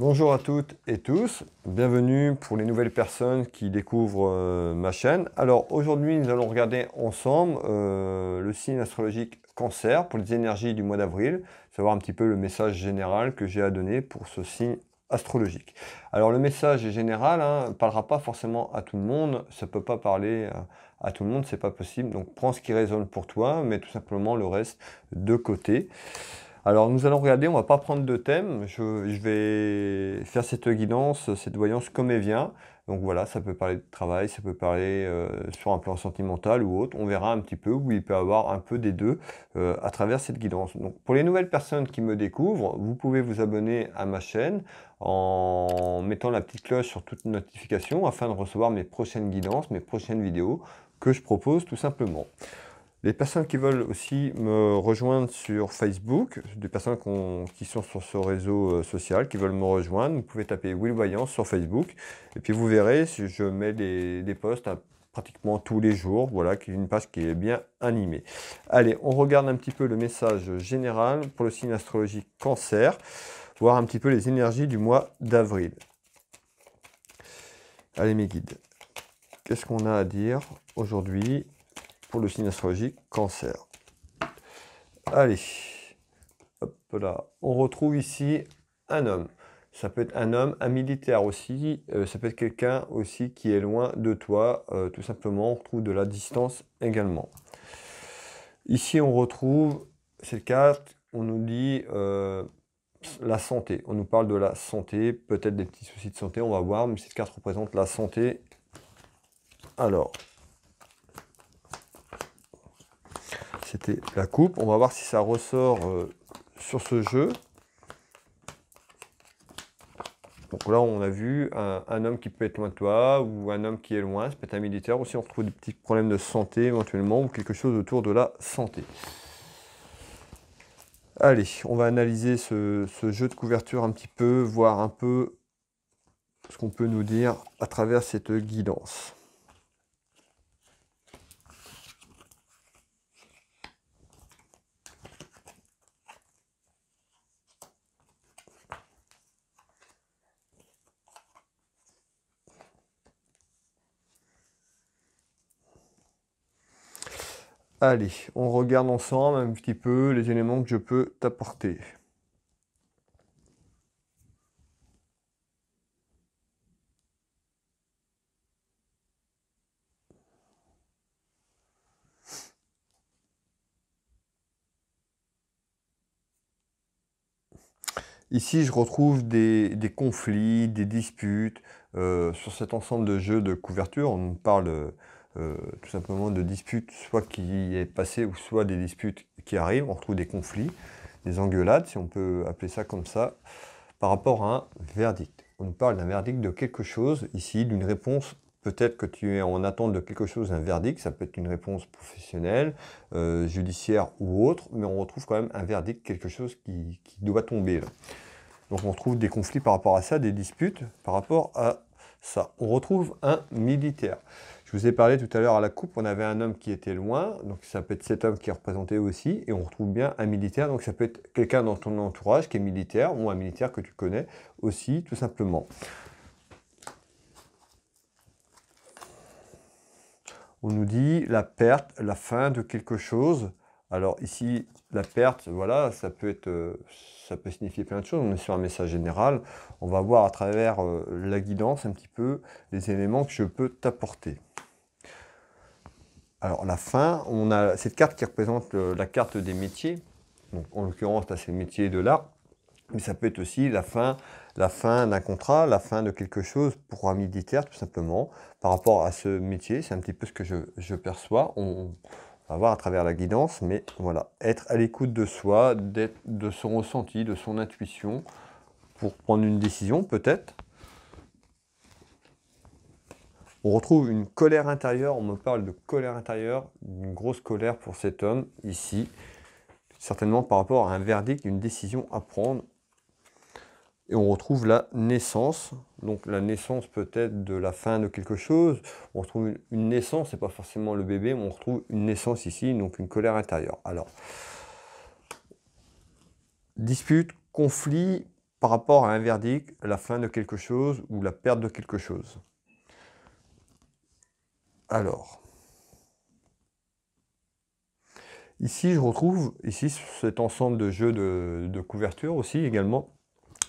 Bonjour à toutes et tous, bienvenue pour les nouvelles personnes qui découvrent euh, ma chaîne. Alors aujourd'hui nous allons regarder ensemble euh, le signe astrologique cancer pour les énergies du mois d'avril, savoir un petit peu le message général que j'ai à donner pour ce signe astrologique. Alors le message est général, ne hein, parlera pas forcément à tout le monde, ça ne peut pas parler euh, à, tout le monde, c'est pas possible, donc prends ce qui résonne pour toi, mais tout simplement le reste de côté. Alors nous allons regarder, on ne va pas prendre de thème, je, vais faire cette guidance, cette voyance comme elle vient. Donc voilà, ça peut parler de travail, ça peut parler euh, sur un plan sentimental ou autre. On verra un petit peu où il peut y avoir un peu des deux euh, à travers cette guidance. Donc pour les nouvelles personnes qui me découvrent, vous pouvez vous abonner à ma chaîne en mettant la petite cloche sur toute notifications afin de recevoir mes prochaines guidances, mes prochaines vidéos que je propose tout simplement. Les personnes qui veulent aussi me rejoindre sur Facebook, des personnes qui sont sur ce réseau euh, social, qui veulent me rejoindre, vous pouvez taper Will Voyant sur Facebook. Et puis vous verrez, je mets des, posts hein, pratiquement tous les jours. Voilà, une page qui est bien animée. Allez, on regarde un petit peu le message général pour le signe astrologique cancer, voir un petit peu les énergies du mois d'avril. Allez mes guides, qu'est-ce qu'on a à dire aujourd'hui le signe astrologique cancer. Allez, hop là, on retrouve ici un homme. Ça peut être un homme, un militaire aussi, euh, ça peut être quelqu'un aussi qui est loin de toi, euh, tout simplement, on retrouve de la distance également. Ici, on retrouve cette carte, on nous dit euh, la santé, on nous parle de la santé, peut-être des petits soucis de santé, on va voir, mais cette carte représente la santé. Alors, C'était la coupe. On va voir si ça ressort euh, sur ce jeu. Donc là, on a vu un, homme qui peut être loin de toi, ou un homme qui est loin, ça peut être un militaire, aussi. on retrouve des petits problèmes de santé éventuellement, ou quelque chose autour de la santé. Allez, on va analyser ce jeu de couverture un petit peu, voir un peu ce qu'on peut nous dire à travers cette guidance. Allez, on regarde ensemble un petit peu les éléments que je peux t'apporter. Ici, je retrouve des, conflits, des disputes. Euh, sur cet ensemble de jeux de couverture, on parle euh, tout simplement de disputes, soit qui est passé ou soit des disputes qui arrivent. On retrouve des conflits, des engueulades, si on peut appeler ça comme ça, par rapport à un verdict. On nous parle d'un verdict de quelque chose, ici, d'une réponse. Peut-être que tu es en attente de quelque chose, un verdict, ça peut être une réponse professionnelle, euh, judiciaire ou autre, mais on retrouve quand même un verdict, quelque chose qui, qui doit tomber. Donc on retrouve des conflits par rapport à ça, des disputes par rapport à ça. On retrouve un militaire. Je vous ai parlé tout à l'heure à la coupe, on avait un homme qui était loin, donc ça peut être cet homme qui est représenté aussi, et on retrouve bien un militaire, donc ça peut être quelqu'un dans ton entourage qui est militaire, ou un militaire que tu connais aussi, tout simplement. On nous dit la perte, la fin de quelque chose. Alors ici, la perte, voilà, ça peut être, euh, ça peut signifier plein de choses. On est sur un message général. On va voir à travers euh, la guidance un petit peu les éléments que je peux t'apporter. Alors, la fin, on a cette carte qui représente la carte des métiers. Donc, en l'occurrence, là, c'est le métier de là, Mais ça peut être aussi la fin, la fin d'un contrat, la fin de quelque chose pour un militaire, tout simplement, par rapport à ce métier. C'est un petit peu ce que je, perçois. On, va voir à travers la guidance, mais voilà, être à l'écoute de soi, de son ressenti, de son intuition, pour prendre une décision peut-être, on retrouve une colère intérieure, on me parle de colère intérieure, une grosse colère pour cet homme ici, certainement par rapport à un verdict, une décision à prendre. Et on retrouve la naissance, donc la naissance peut-être de la fin de quelque chose. On retrouve une naissance, c'est pas forcément le bébé, mais on retrouve une naissance ici, donc une colère intérieure. Alors, dispute, conflit par rapport à un verdict, la fin de quelque chose ou la perte de quelque chose. Alors, ici, je retrouve, ici, cet ensemble de jeux de, couverture aussi, également,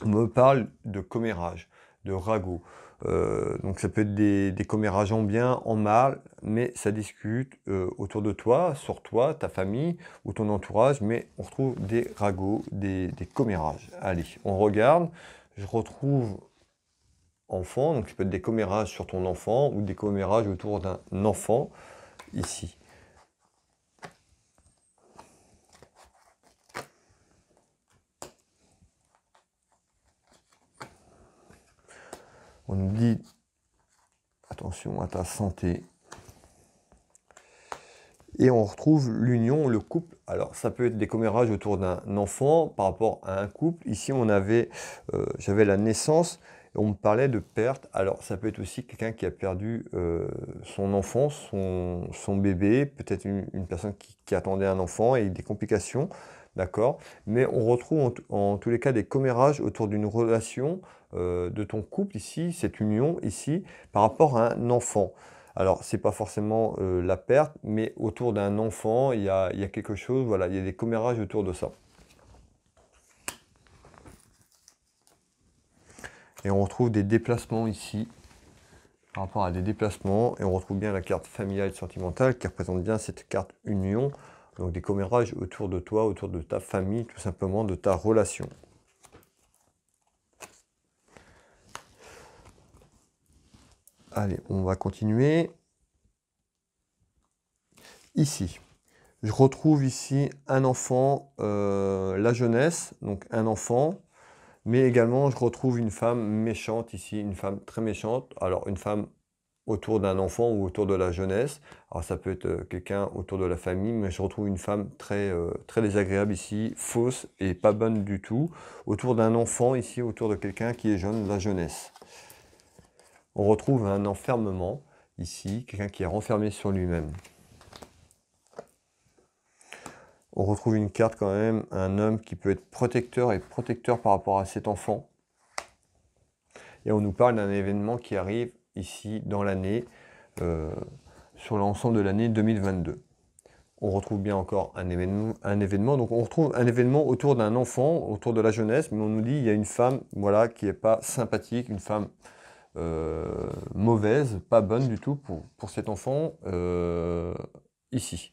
me parle de commérage, de ragots. Euh, donc ça peut être des, commérages en bien, en mal, mais ça discute euh, autour de toi, sur toi, ta famille ou ton entourage, mais on retrouve des ragots, des, des commérages. Allez, on regarde, je retrouve enfant, donc ça peut être des commérages sur ton enfant ou des commérages autour d'un enfant ici. On nous dit attention à ta santé. Et on retrouve l'union, le couple. Alors ça peut être des commérages autour d'un enfant par rapport à un couple. Ici on avait, euh, j'avais la naissance, on me parlait de perte. Alors, ça peut être aussi quelqu'un qui a perdu euh, son enfant, son, bébé, peut-être une, personne qui, attendait un enfant et des complications, d'accord Mais on retrouve en, tous les cas des commérages autour d'une relation euh, de ton couple ici, cette union ici, par rapport à un enfant. Alors, ce n'est pas forcément euh, la perte, mais autour d'un enfant, il y a, y a quelque chose, voilà, il y a des commérages autour de ça. Et on retrouve des déplacements ici par rapport à des déplacements. Et on retrouve bien la carte familiale sentimentale qui représente bien cette carte union. Donc des commérages autour de toi, autour de ta famille, tout simplement de ta relation. Allez, on va continuer. Ici, je retrouve ici un enfant, euh, la jeunesse, donc un enfant mais également, je retrouve une femme méchante ici, une femme très méchante. Alors, une femme autour d'un enfant ou autour de la jeunesse. Alors, ça peut être euh, quelqu'un autour de la famille, mais je retrouve une femme euh, très, désagréable ici, fausse et pas bonne du tout. Autour d'un enfant ici, autour de quelqu'un qui est jeune, la jeunesse. On retrouve un enfermement ici, quelqu'un qui est renfermé sur lui-même on retrouve une carte quand même, un homme qui peut être protecteur et protecteur par rapport à cet enfant. Et on nous parle d'un événement qui arrive ici dans l'année, euh, sur l'ensemble de l'année 2022. On retrouve bien encore un événement, un événement. Donc on retrouve un événement autour d'un enfant, autour de la jeunesse, mais on nous dit il y a une femme voilà, qui est pas sympathique, une femme euh, mauvaise, pas bonne du tout pour, cet enfant euh, ici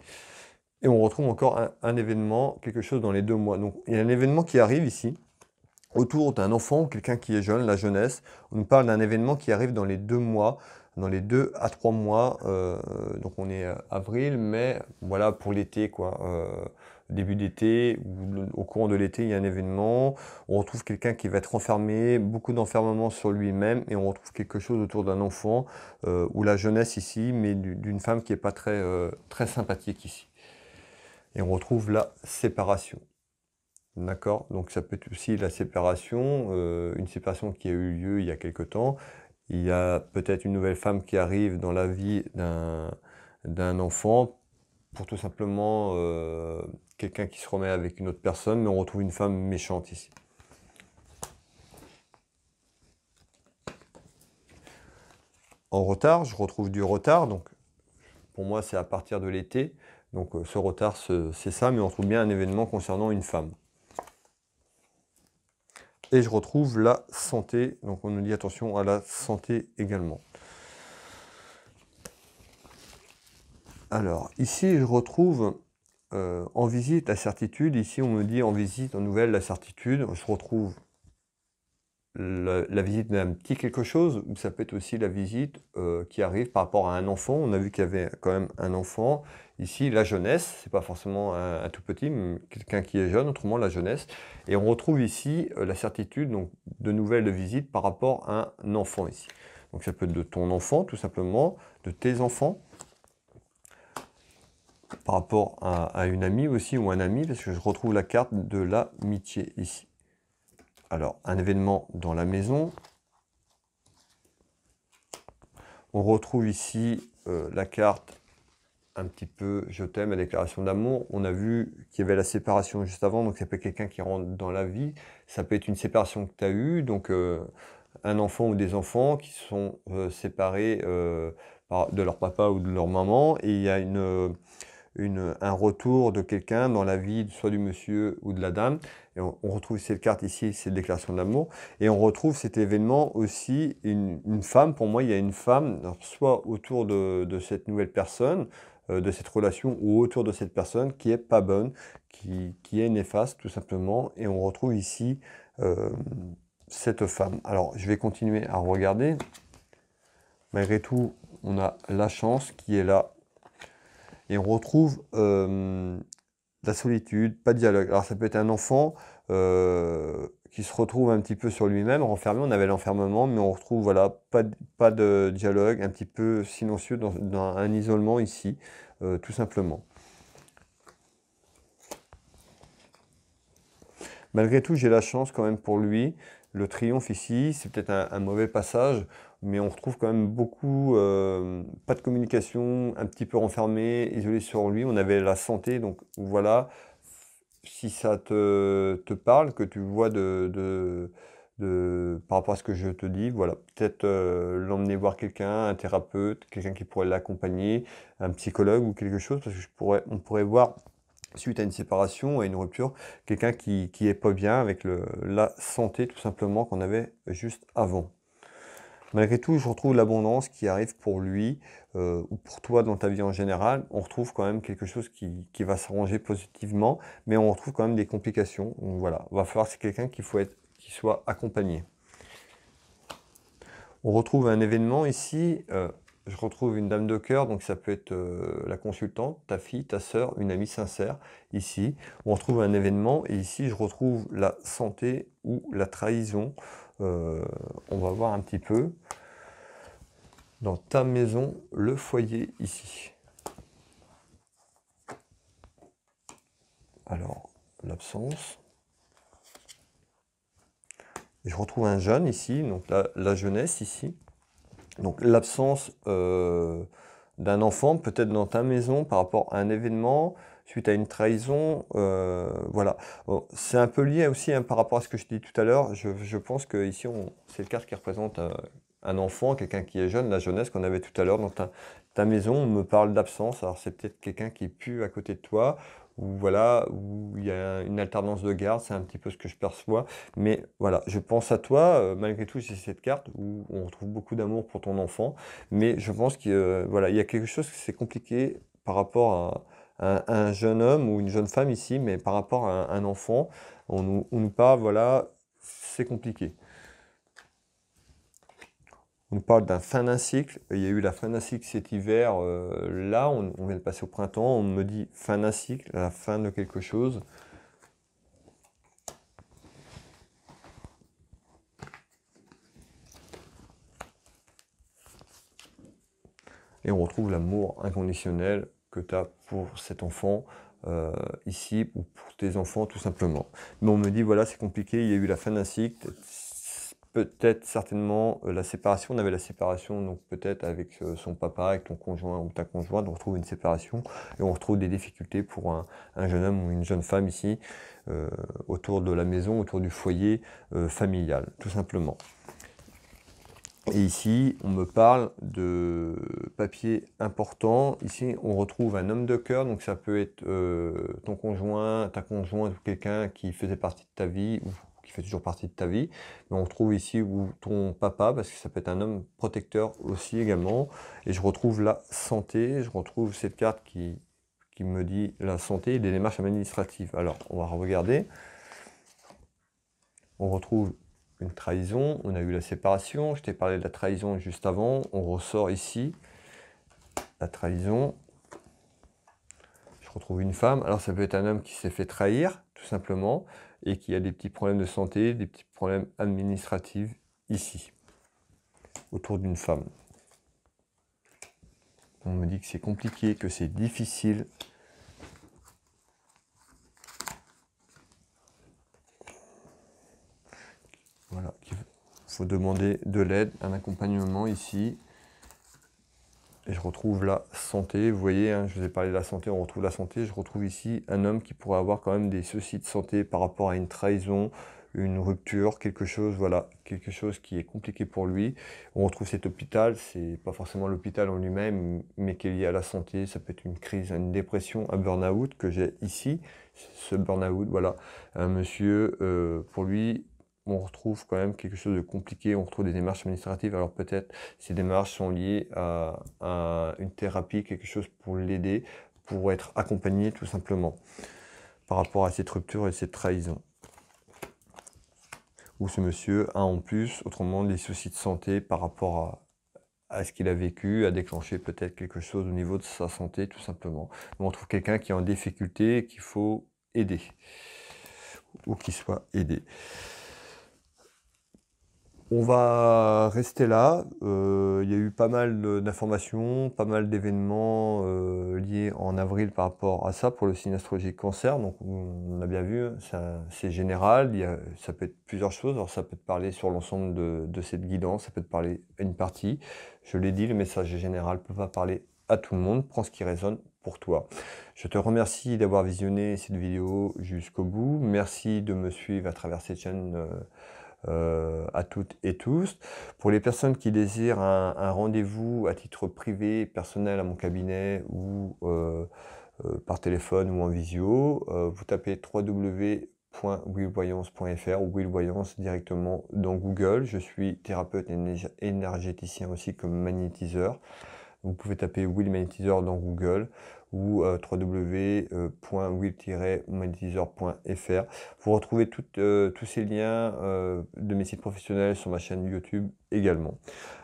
et on retrouve encore un, événement, quelque chose dans les deux mois. Donc il y a un événement qui arrive ici, autour d'un enfant quelqu'un qui est jeune, la jeunesse. On nous parle d'un événement qui arrive dans les deux mois, dans les deux à trois mois. Euh, donc on est avril, mais voilà pour l'été quoi. Euh, début d'été ou au courant de l'été, il y a un événement, on retrouve quelqu'un qui va être enfermé, beaucoup d'enfermement sur lui-même, et on retrouve quelque chose autour d'un enfant euh, ou la jeunesse ici, mais d'une femme qui n'est pas très, très sympathique ici et on retrouve la séparation. D'accord Donc ça peut être aussi la séparation, euh, une séparation qui a eu lieu il y a quelque temps. Il y a peut-être une nouvelle femme qui arrive dans la vie d'un enfant pour tout simplement euh, quelqu'un qui se remet avec une autre personne, mais on retrouve une femme méchante ici. En retard, je retrouve du retard, donc pour moi c'est à partir de l'été. Donc euh, ce retard, c'est ça, mais on trouve bien un événement concernant une femme. Et je retrouve la santé, donc on nous dit attention à la santé également. Alors, ici, je retrouve euh, en visite la certitude. Ici, on me dit en visite, en nouvelle, la certitude. Je retrouve la, visite d'un petit quelque chose, ou ça peut être aussi la visite euh, qui arrive par rapport à un enfant. On a vu qu'il y avait quand même un enfant. Ici, la jeunesse, c'est pas forcément un, tout petit, mais quelqu'un qui est jeune, autrement la jeunesse. Et on retrouve ici euh, la certitude, donc de nouvelles visites par rapport à un enfant ici. Donc ça peut être de ton enfant, tout simplement, de tes enfants, par rapport à, à une amie aussi, ou un ami, parce que je retrouve la carte de l'amitié ici. Alors, un événement dans la maison. On retrouve ici euh, la carte un petit peu « Je t'aime » la déclaration d'amour. On a vu qu'il y avait la séparation juste avant, donc ça peut être quelqu'un qui rentre dans la vie. Ça peut être une séparation que tu as eue, donc euh, un enfant ou des enfants qui sont euh, séparés de leur papa ou de leur maman. Et il y a une un retour de quelqu'un dans la vie, soit du monsieur ou de la dame. Et on, retrouve cette carte ici, c'est déclaration d'amour. Et on retrouve cet événement aussi, une, femme, pour moi, il y a une femme, soit autour de, cette nouvelle personne, euh, de cette relation, ou autour de cette personne qui est pas bonne, qui, est néfaste, tout simplement. Et on retrouve ici euh, cette femme. Alors, je vais continuer à regarder. Malgré tout, on a la chance qui est là et on retrouve euh, la solitude, pas de dialogue. Alors ça peut être un enfant euh, qui se retrouve un petit peu sur lui-même, renfermé, on avait l'enfermement, mais on retrouve voilà, pas, de, dialogue, un petit peu silencieux dans, un isolement ici, euh, tout simplement. Malgré tout, j'ai la chance quand même pour lui. Le triomphe ici, c'est peut-être un, mauvais passage mais on retrouve quand même beaucoup, euh, pas de communication, un petit peu renfermé, isolé sur lui. On avait la santé, donc voilà, si ça te, parle, que tu vois de, par rapport à ce que je te dis, voilà, peut-être euh, l'emmener voir quelqu'un, un thérapeute, quelqu'un qui pourrait l'accompagner, un psychologue ou quelque chose, parce que pourrais, on pourrait voir suite à une séparation, à une rupture, quelqu'un qui, qui est pas bien avec le, la santé tout simplement qu'on avait juste avant malgré tout, je retrouve l'abondance qui arrive pour lui euh, ou pour toi dans ta vie en général. On retrouve quand même quelque chose qui, va s'arranger positivement, mais on retrouve quand même des complications. Donc voilà, va falloir c'est quelqu'un qu'il faut être, qui soit accompagné. On retrouve un événement ici. Euh, je retrouve une dame de cœur, donc ça peut être euh, la consultante, ta fille, ta sœur, une amie sincère, ici. On retrouve un événement, et ici je retrouve la santé ou la trahison. Euh, on va voir un petit peu dans ta maison le foyer ici. Alors, l'absence. Je retrouve un jeune ici, donc la, jeunesse ici. Donc l'absence euh, d'un enfant peut-être dans ta maison par rapport à un événement suite à une trahison. Euh, voilà. c'est un peu lié aussi hein, par rapport à ce que je dis tout à l'heure. Je, pense que ici, c'est le carte qui représente un, enfant, quelqu'un qui est jeune, la jeunesse qu'on avait tout à l'heure. Dans ta, maison, on me parle d'absence. Alors, c'est peut-être quelqu'un qui pue à côté de toi. Ou voilà, où il y a une alternance de garde, c'est un petit peu ce que je perçois. Mais voilà, je pense à toi, euh, malgré tout, j'ai cette carte où on retrouve beaucoup d'amour pour ton enfant. Mais je pense qu'il euh, voilà, il y a quelque chose qui c'est compliqué par rapport à, un, jeune homme ou une jeune femme ici, mais par rapport à un, enfant, on nous, parle, voilà, c'est compliqué. On nous parle d'un fin d'un cycle. Il y a eu la fin d'un cycle cet hiver. Euh, là, on, vient de passer au printemps. On me dit fin d'un cycle, la fin de quelque chose. Et on retrouve l'amour inconditionnel que tu as pour cet enfant euh, ici ou pour tes enfants tout simplement. Mais on me dit voilà c'est compliqué, il y a eu la fin d'un cycle, peut-être certainement euh, la séparation, on avait la séparation donc peut-être avec euh, son papa, avec ton conjoint ou ta conjointe, on retrouve une séparation et on retrouve des difficultés pour un jeune homme ou une jeune femme ici autour de la maison, autour du foyer familial tout simplement. Et ici, on me parle de papier important. Ici, on retrouve un homme de cœur, donc ça peut être euh, ton conjoint, ta conjointe ou quelqu'un qui faisait partie de ta vie ou qui fait toujours partie de ta vie. Mais on retrouve ici ou ton papa, parce que ça peut être un homme protecteur aussi également. Et je retrouve la santé, je retrouve cette carte qui, qui me dit la santé et des démarches administratives. Alors, on va regarder. On retrouve une trahison, on a eu la séparation, je t'ai parlé de la trahison juste avant, on ressort ici, la trahison, je retrouve une femme, alors ça peut être un homme qui s'est fait trahir, tout simplement, et qui a des petits problèmes de santé, des petits problèmes administratifs ici, autour d'une femme. On me dit que c'est compliqué, que c'est difficile, demander de l'aide, un accompagnement ici. Et je retrouve la santé. Vous voyez, hein, je vous ai parlé de la santé, on retrouve la santé. Je retrouve ici un homme qui pourrait avoir quand même des soucis de santé par rapport à une trahison, une rupture, quelque chose, voilà, quelque chose qui est compliqué pour lui. On retrouve cet hôpital, c'est pas forcément l'hôpital en lui-même, mais qui est lié à la santé. Ça peut être une crise, une dépression, un burn-out que j'ai ici. Ce burn-out, voilà, un monsieur, euh, pour lui, on retrouve quand même quelque chose de compliqué, on retrouve des démarches administratives. Alors peut-être ces démarches sont liées à, une thérapie, quelque chose pour l'aider, pour être accompagné tout simplement par rapport à cette rupture et cette trahison. Ou ce monsieur a en plus, autrement, des soucis de santé par rapport à, ce qu'il a vécu, a déclenché peut-être quelque chose au niveau de sa santé tout simplement. on trouve quelqu'un qui est en difficulté et qu'il faut aider ou qui soit aidé. On va rester là. Euh, il y a eu pas mal d'informations, pas mal d'événements euh, liés en avril par rapport à ça pour le signe astrologique cancer. Donc on a bien vu, c'est général, ça peut être plusieurs choses. Alors ça peut te parler sur l'ensemble de, cette guidance, ça peut te parler une partie. Je l'ai dit, le message général ne peut pas parler à tout le monde. Prends ce qui résonne pour toi. Je te remercie d'avoir visionné cette vidéo jusqu'au bout. Merci de me suivre à travers cette chaîne. Euh, euh, à toutes et tous. Pour les personnes qui désirent un, rendez-vous à titre privé, personnel à mon cabinet ou euh, euh, par téléphone ou en visio, vous tapez www.willvoyance.fr ou willvoyance directement dans Google. Je suis thérapeute énergéticien aussi comme magnétiseur. Vous pouvez taper Will Magnetizer dans Google ou euh, wwwwill magnetizerfr Vous retrouvez euh, tous ces liens euh, de mes sites professionnels sur ma chaîne YouTube également.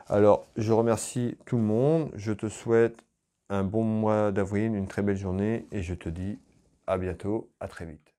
Alors, je remercie tout le monde. Je te souhaite un bon mois d'avril, une très belle journée et je te dis à bientôt, à très vite.